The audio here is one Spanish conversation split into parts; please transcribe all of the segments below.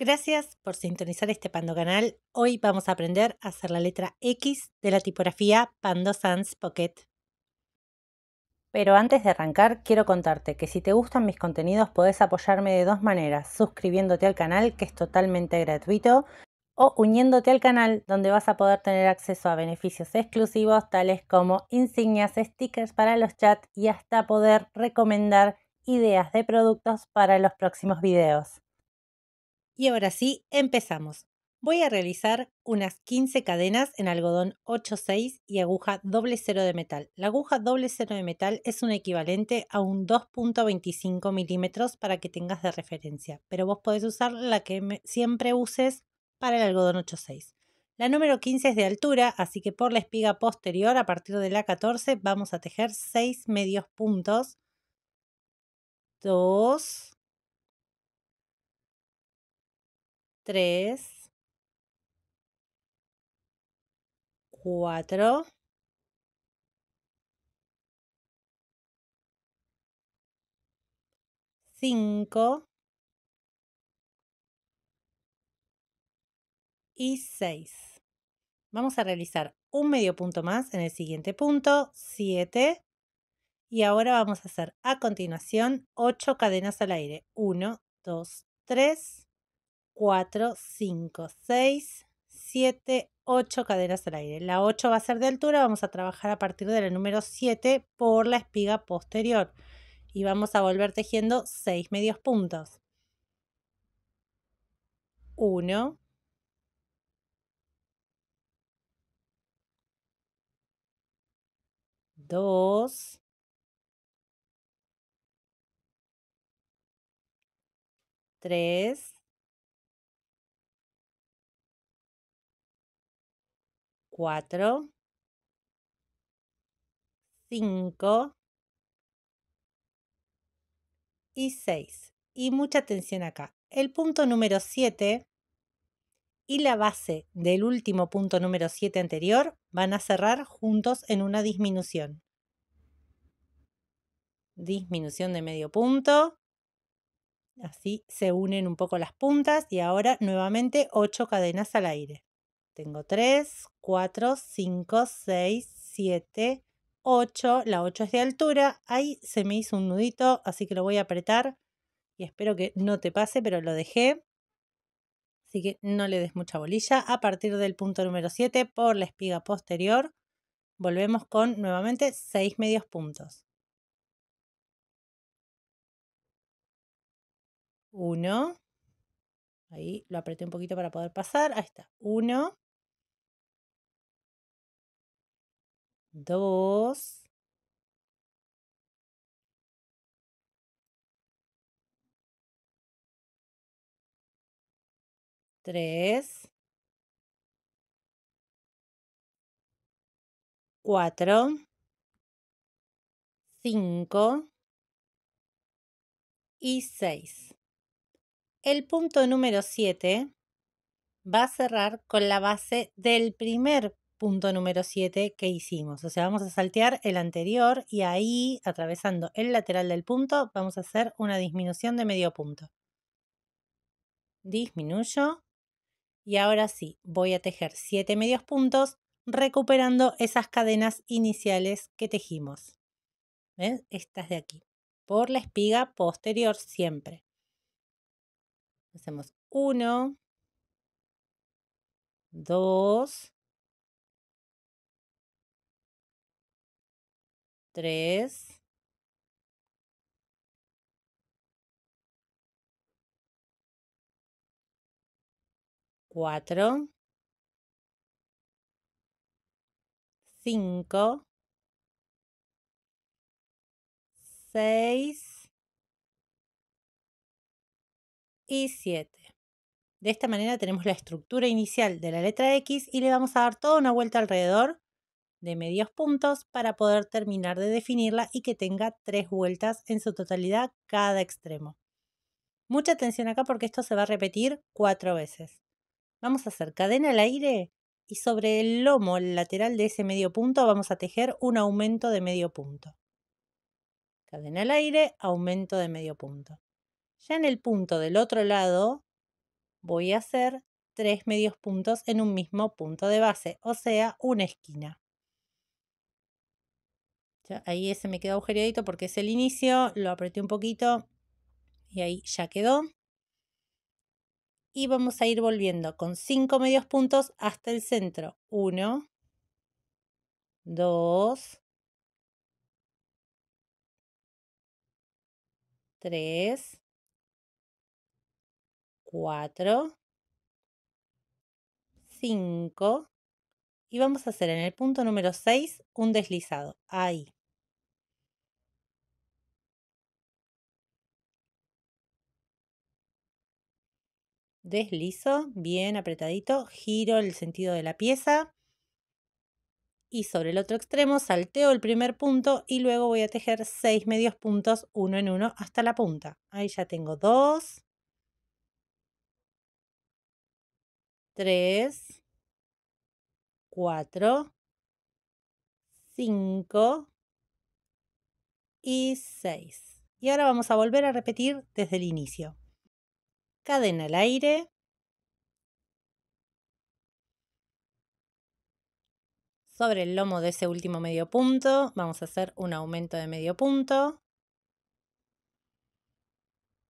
Gracias por sintonizar este Pando Canal. Hoy vamos a aprender a hacer la letra X de la tipografía Pando Sans Pocket. Pero antes de arrancar, quiero contarte que si te gustan mis contenidos puedes apoyarme de dos maneras, suscribiéndote al canal, que es totalmente gratuito, o uniéndote al canal, donde vas a poder tener acceso a beneficios exclusivos, tales como insignias, stickers para los chats y hasta poder recomendar ideas de productos para los próximos videos. Y ahora sí, empezamos. Voy a realizar unas 15 cadenas en algodón 86 y aguja doble cero de metal. La aguja doble cero de metal es un equivalente a un 2.25 milímetros para que tengas de referencia, pero vos podés usar la que siempre uses para el algodón 8-6. La número 15 es de altura, así que por la espiga posterior, a partir de la 14, vamos a tejer 6 medios puntos. 2, 3 4 5 y 6 Vamos a realizar un medio punto más en el siguiente punto, 7. Y ahora vamos a hacer a continuación 8 cadenas al aire. 1, 2, 3, 4, 5, 6, 7, 8 cadenas al aire. La 8 va a ser de altura, vamos a trabajar a partir del número 7 por la espiga posterior y vamos a volver tejiendo 6 medios puntos. 1, 2, 3, 4 5 y 6 Y mucha atención acá. El punto número 7 y la base del último punto número 7 anterior van a cerrar juntos en una disminución. Disminución de medio punto. Así se unen un poco las puntas y ahora nuevamente 8 cadenas al aire. Tengo 3, 4, 5, 6, 7, 8. La 8 es de altura. Ahí se me hizo un nudito, así que lo voy a apretar. Y espero que no te pase, pero lo dejé. Así que no le des mucha bolilla. A partir del punto número 7, por la espiga posterior, volvemos con nuevamente 6 medios puntos. 1. Ahí lo apreté un poquito para poder pasar. Ahí está. 1. 2, 3, 4, 5 y 6. El punto número 7 va a cerrar con la base del primer punto punto número 7 que hicimos. O sea, vamos a saltear el anterior y ahí, atravesando el lateral del punto, vamos a hacer una disminución de medio punto. Disminuyo. Y ahora sí, voy a tejer 7 medios puntos, recuperando esas cadenas iniciales que tejimos. Estas de aquí. Por la espiga posterior siempre. Hacemos 1, 2, 3, 4, 5, 6 y 7. De esta manera tenemos la estructura inicial de la letra X y le vamos a dar toda una vuelta alrededor de medios puntos para poder terminar de definirla y que tenga tres vueltas en su totalidad cada extremo. Mucha atención acá porque esto se va a repetir cuatro veces. Vamos a hacer cadena al aire y sobre el lomo lateral de ese medio punto vamos a tejer un aumento de medio punto. Cadena al aire, aumento de medio punto. Ya en el punto del otro lado voy a hacer tres medios puntos en un mismo punto de base, o sea, una esquina. Ahí ese me quedó agujereadito porque es el inicio, lo apreté un poquito y ahí ya quedó. Y vamos a ir volviendo con 5 medios puntos hasta el centro. 1, 2, 3, 4, 5. Y vamos a hacer en el punto número 6 un deslizado. Ahí. deslizo, bien apretadito, giro el sentido de la pieza y sobre el otro extremo salteo el primer punto y luego voy a tejer seis medios puntos uno en uno hasta la punta. Ahí ya tengo 2, 3, 4, 5 y 6. Y ahora vamos a volver a repetir desde el inicio cadena al aire. Sobre el lomo de ese último medio punto vamos a hacer un aumento de medio punto.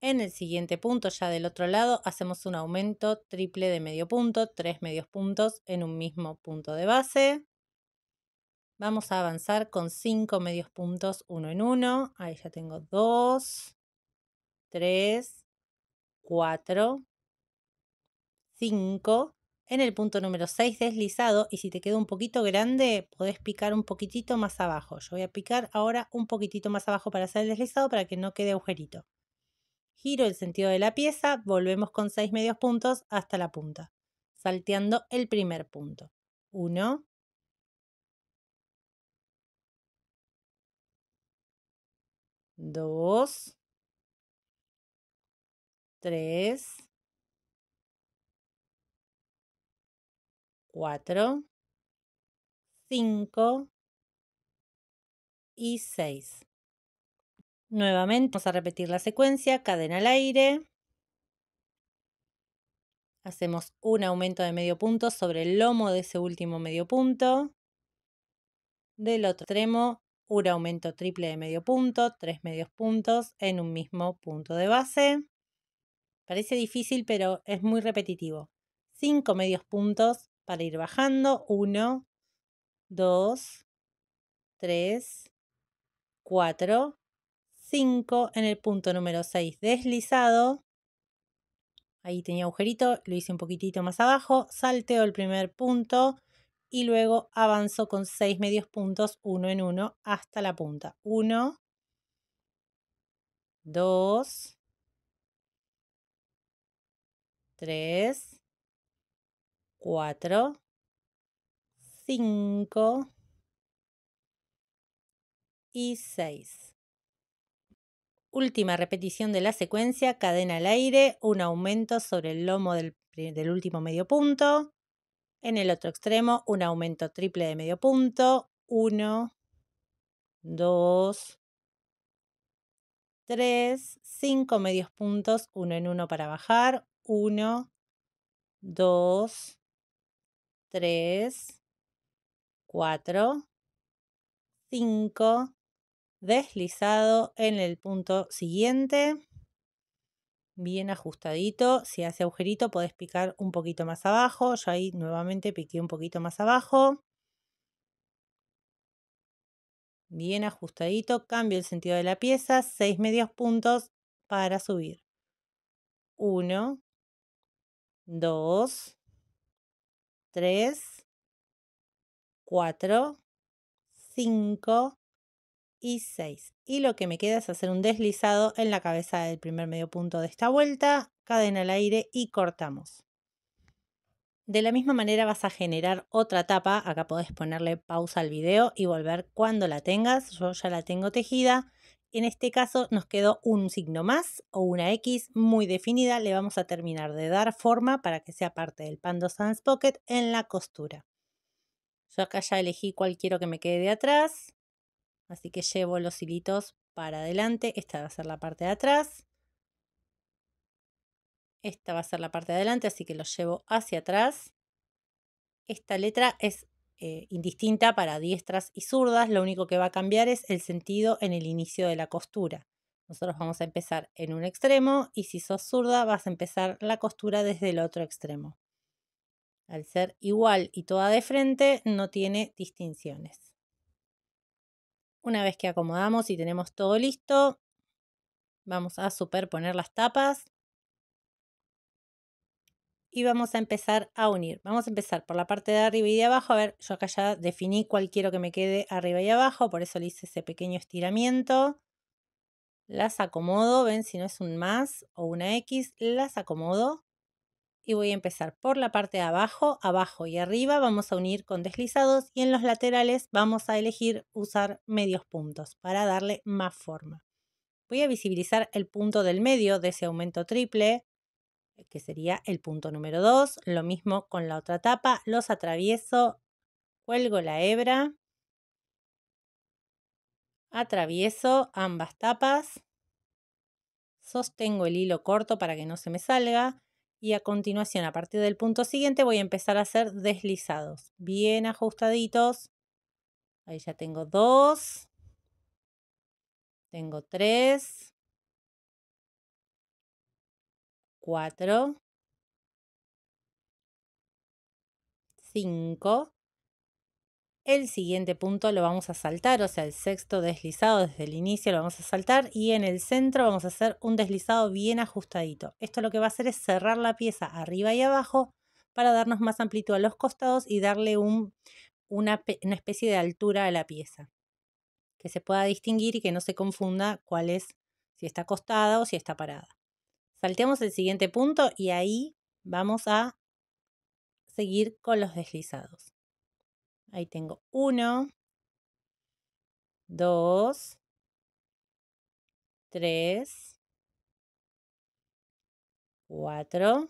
En el siguiente punto, ya del otro lado, hacemos un aumento triple de medio punto, tres medios puntos en un mismo punto de base. Vamos a avanzar con cinco medios puntos uno en uno. Ahí ya tengo dos, tres, 4, 5. En el punto número 6 deslizado y si te queda un poquito grande podés picar un poquitito más abajo. Yo voy a picar ahora un poquitito más abajo para hacer el deslizado para que no quede agujerito. Giro el sentido de la pieza, volvemos con 6 medios puntos hasta la punta, salteando el primer punto. 1, 2, 3, 4, 5 y 6. Nuevamente vamos a repetir la secuencia, cadena al aire. Hacemos un aumento de medio punto sobre el lomo de ese último medio punto. Del otro extremo, un aumento triple de medio punto, tres medios puntos en un mismo punto de base. Parece difícil, pero es muy repetitivo. Cinco medios puntos para ir bajando. Uno, dos, tres, cuatro, cinco. En el punto número seis deslizado. Ahí tenía agujerito, lo hice un poquitito más abajo. Salteo el primer punto y luego avanzo con seis medios puntos, uno en uno, hasta la punta. Uno, dos, 3, 4, 5 y 6. Última repetición de la secuencia, cadena al aire, un aumento sobre el lomo del, del último medio punto. En el otro extremo, un aumento triple de medio punto. 1, 2, 3, 5 medios puntos, uno en uno para bajar, 1, 2, 3, 4, 5, deslizado en el punto siguiente, bien ajustadito, si hace agujerito podés picar un poquito más abajo, yo ahí nuevamente piqué un poquito más abajo, bien ajustadito, cambio el sentido de la pieza, 6 medios puntos para subir, 1, 2, 3, 4, 5 y 6. Y lo que me queda es hacer un deslizado en la cabeza del primer medio punto de esta vuelta, cadena al aire y cortamos. De la misma manera vas a generar otra tapa, acá podés ponerle pausa al video y volver cuando la tengas, yo ya la tengo tejida en este caso nos quedó un signo más o una X muy definida. Le vamos a terminar de dar forma para que sea parte del Pando Sans Pocket en la costura. Yo acá ya elegí cualquiera que me quede de atrás. Así que llevo los hilitos para adelante. Esta va a ser la parte de atrás. Esta va a ser la parte de adelante, así que los llevo hacia atrás. Esta letra es eh, indistinta para diestras y zurdas, lo único que va a cambiar es el sentido en el inicio de la costura. Nosotros vamos a empezar en un extremo y si sos zurda vas a empezar la costura desde el otro extremo. Al ser igual y toda de frente, no tiene distinciones. Una vez que acomodamos y tenemos todo listo, vamos a superponer las tapas y vamos a empezar a unir. Vamos a empezar por la parte de arriba y de abajo. A ver, yo acá ya definí cuál quiero que me quede arriba y abajo, por eso le hice ese pequeño estiramiento. Las acomodo, ven si no es un más o una X, las acomodo. Y voy a empezar por la parte de abajo, abajo y arriba. Vamos a unir con deslizados y en los laterales vamos a elegir usar medios puntos para darle más forma. Voy a visibilizar el punto del medio de ese aumento triple eh, que sería el punto número 2. Lo mismo con la otra tapa, los atravieso, cuelgo la hebra, atravieso ambas tapas, sostengo el hilo corto para que no se me salga y a continuación, a partir del punto siguiente, voy a empezar a hacer deslizados, bien ajustaditos. Ahí ya tengo dos, tengo tres, 4, 5, El siguiente punto lo vamos a saltar, o sea, el sexto deslizado desde el inicio lo vamos a saltar y en el centro vamos a hacer un deslizado bien ajustadito. Esto lo que va a hacer es cerrar la pieza arriba y abajo para darnos más amplitud a los costados y darle un, una, una especie de altura a la pieza. Que se pueda distinguir y que no se confunda cuál es, si está acostada o si está parada. Salteamos el siguiente punto y ahí vamos a seguir con los deslizados. Ahí tengo 1, 2, 3, 4,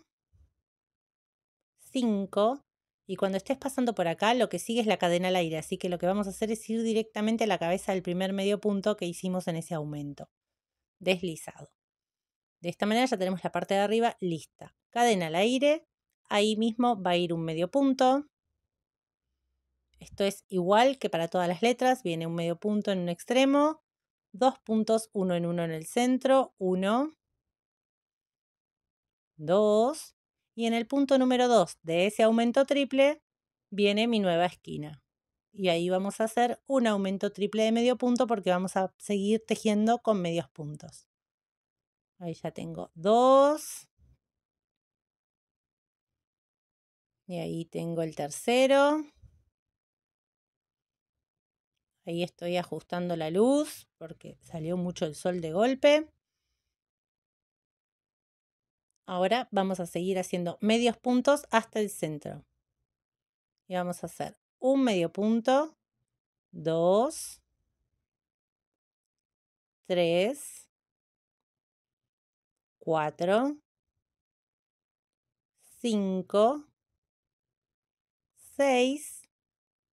5. Y cuando estés pasando por acá, lo que sigue es la cadena al aire. Así que lo que vamos a hacer es ir directamente a la cabeza del primer medio punto que hicimos en ese aumento. Deslizado. De esta manera ya tenemos la parte de arriba lista. Cadena al aire, ahí mismo va a ir un medio punto. Esto es igual que para todas las letras, viene un medio punto en un extremo, dos puntos, uno en uno en el centro, uno, dos, y en el punto número dos de ese aumento triple viene mi nueva esquina. Y ahí vamos a hacer un aumento triple de medio punto porque vamos a seguir tejiendo con medios puntos. Ahí ya tengo dos. Y ahí tengo el tercero. Ahí estoy ajustando la luz porque salió mucho el sol de golpe. Ahora vamos a seguir haciendo medios puntos hasta el centro. Y vamos a hacer un medio punto, dos, tres, 4, 5, 6,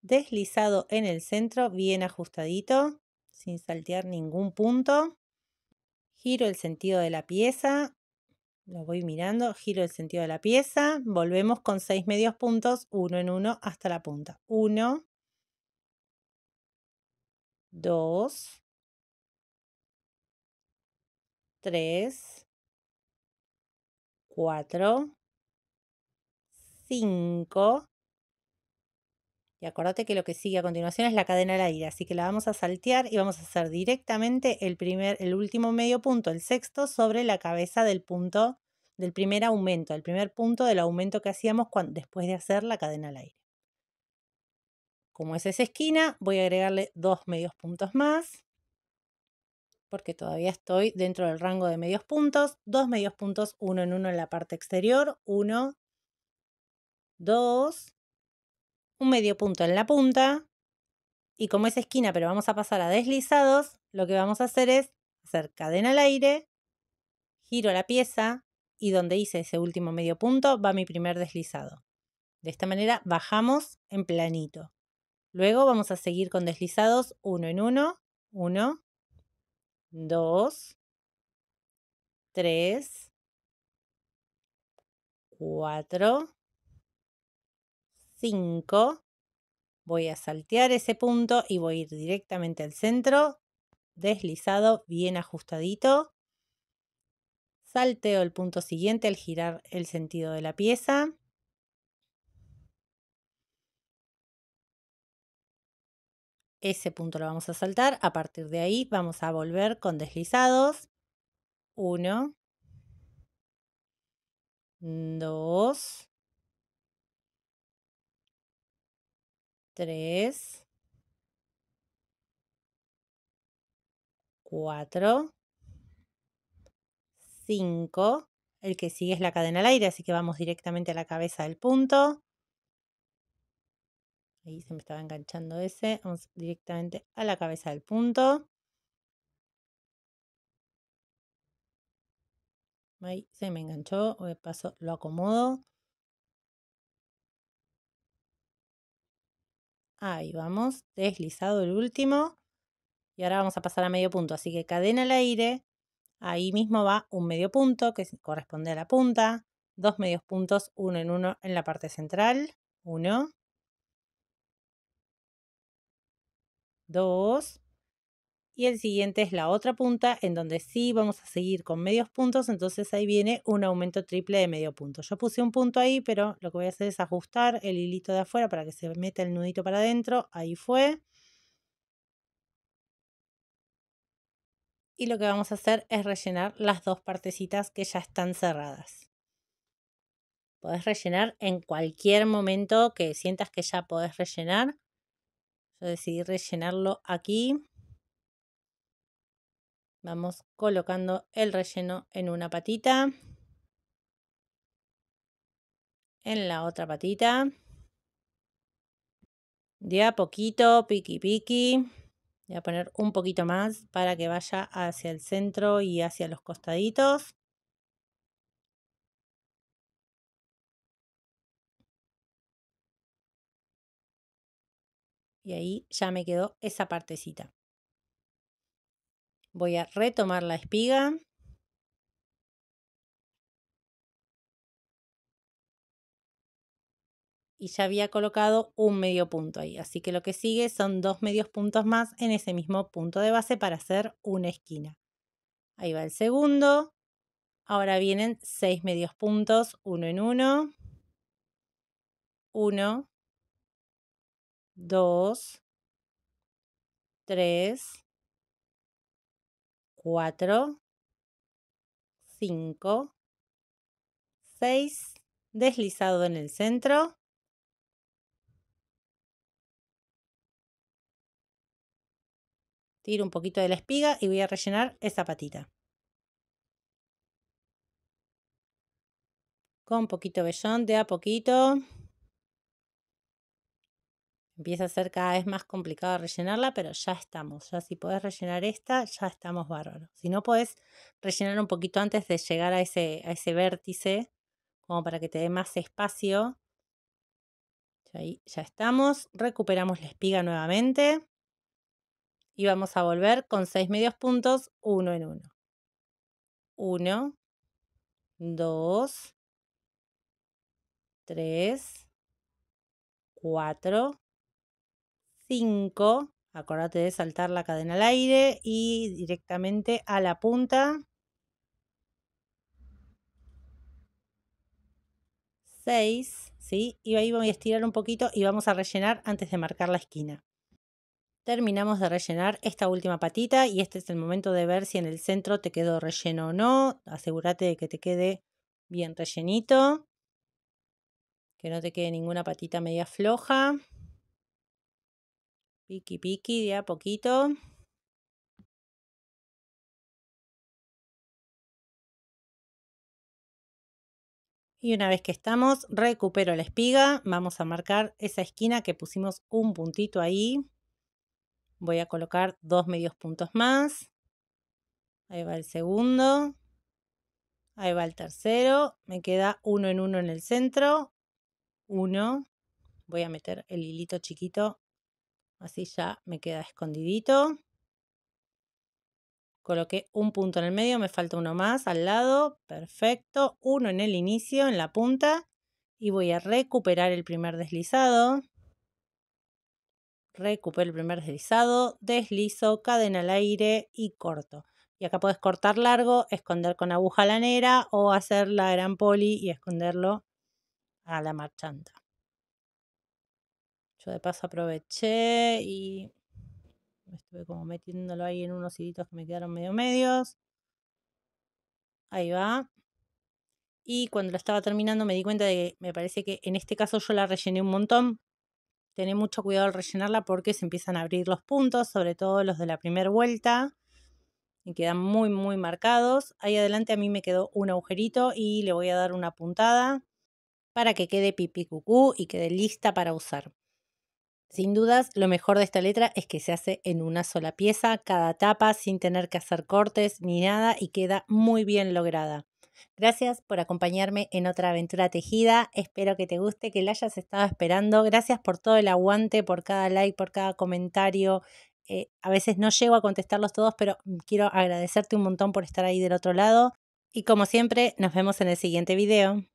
deslizado en el centro, bien ajustadito, sin saltear ningún punto. Giro el sentido de la pieza, lo voy mirando, giro el sentido de la pieza, volvemos con 6 medios puntos, uno en uno hasta la punta. 1, 2, 3, 4, 5. Y acuérdate que lo que sigue a continuación es la cadena al aire, así que la vamos a saltear y vamos a hacer directamente el, primer, el último medio punto, el sexto, sobre la cabeza del punto del primer aumento, el primer punto del aumento que hacíamos cuando, después de hacer la cadena al aire. Como es esa esquina, voy a agregarle dos medios puntos más porque todavía estoy dentro del rango de medios puntos, dos medios puntos, uno en uno en la parte exterior, uno, dos, un medio punto en la punta, y como es esquina, pero vamos a pasar a deslizados, lo que vamos a hacer es hacer cadena al aire, giro la pieza, y donde hice ese último medio punto va mi primer deslizado. De esta manera bajamos en planito. Luego vamos a seguir con deslizados uno en uno, uno, 2, 3, 4, 5, Voy a saltear ese punto y voy a ir directamente al centro, deslizado, bien ajustadito. Salteo el punto siguiente al girar el sentido de la pieza. Ese punto lo vamos a saltar. A partir de ahí vamos a volver con deslizados. 1, 2, 3, 4, 5. El que sigue es la cadena al aire, así que vamos directamente a la cabeza del punto. Ahí se me estaba enganchando ese. Vamos directamente a la cabeza del punto. Ahí se me enganchó. De paso lo acomodo. Ahí vamos. Deslizado el último. Y ahora vamos a pasar a medio punto. Así que cadena al aire. Ahí mismo va un medio punto que corresponde a la punta. Dos medios puntos, uno en uno en la parte central. Uno. 2. Y el siguiente es la otra punta, en donde sí vamos a seguir con medios puntos, entonces ahí viene un aumento triple de medio punto. Yo puse un punto ahí, pero lo que voy a hacer es ajustar el hilito de afuera para que se meta el nudito para adentro. Ahí fue. y lo que vamos a hacer es rellenar las dos partecitas que ya están cerradas. Podés rellenar en cualquier momento que sientas que ya podés rellenar. Yo decidí rellenarlo aquí. Vamos colocando el relleno en una patita. En la otra patita. De a poquito, piqui piqui. Voy a poner un poquito más para que vaya hacia el centro y hacia los costaditos. Y ahí ya me quedó esa partecita. Voy a retomar la espiga. Y ya había colocado un medio punto ahí. Así que lo que sigue son dos medios puntos más en ese mismo punto de base para hacer una esquina. Ahí va el segundo. Ahora vienen seis medios puntos, uno en uno, uno, 2, 3, 4, 5, 6, deslizado en el centro. Tiro un poquito de la espiga y voy a rellenar esa patita. Con un poquito vellón, de a poquito. Empieza a ser cada vez más complicado rellenarla, pero ya estamos. Ya si podés rellenar esta, ya estamos bárbaros. Si no podés rellenar un poquito antes de llegar a ese, a ese vértice, como para que te dé más espacio. Ahí ya estamos. Recuperamos la espiga nuevamente. Y vamos a volver con seis medios puntos, uno en uno. Uno, dos, tres, cuatro, 5. Acordate de saltar la cadena al aire y directamente a la punta. 6, Y ahí voy a estirar un poquito y vamos a rellenar antes de marcar la esquina. Terminamos de rellenar esta última patita y este es el momento de ver si en el centro te quedó relleno o no. Asegúrate de que te quede bien rellenito, que no te quede ninguna patita media floja. Piqui, piqui, de a poquito. Y una vez que estamos, recupero la espiga, vamos a marcar esa esquina que pusimos un puntito ahí. Voy a colocar dos medios puntos más. Ahí va el segundo. Ahí va el tercero. Me queda uno en uno en el centro. Uno. Voy a meter el hilito chiquito Así ya me queda escondidito. Coloqué un punto en el medio, me falta uno más al lado. Perfecto. Uno en el inicio, en la punta. Y voy a recuperar el primer deslizado. Recupero el primer deslizado, deslizo, cadena al aire y corto. Y acá puedes cortar largo, esconder con aguja lanera o hacer la gran poli y esconderlo a la marchanta. Yo de paso aproveché y estuve como metiéndolo ahí en unos hilitos que me quedaron medio medios. Ahí va. Y cuando lo estaba terminando me di cuenta de que me parece que en este caso yo la rellené un montón. Tené mucho cuidado al rellenarla porque se empiezan a abrir los puntos, sobre todo los de la primera vuelta. Y quedan muy, muy marcados. Ahí adelante a mí me quedó un agujerito y le voy a dar una puntada para que quede pipí cucú y quede lista para usar. Sin dudas, lo mejor de esta letra es que se hace en una sola pieza, cada tapa, sin tener que hacer cortes ni nada y queda muy bien lograda. Gracias por acompañarme en otra aventura tejida. Espero que te guste, que la hayas estado esperando. Gracias por todo el aguante, por cada like, por cada comentario. Eh, a veces no llego a contestarlos todos, pero quiero agradecerte un montón por estar ahí del otro lado. Y como siempre, nos vemos en el siguiente video.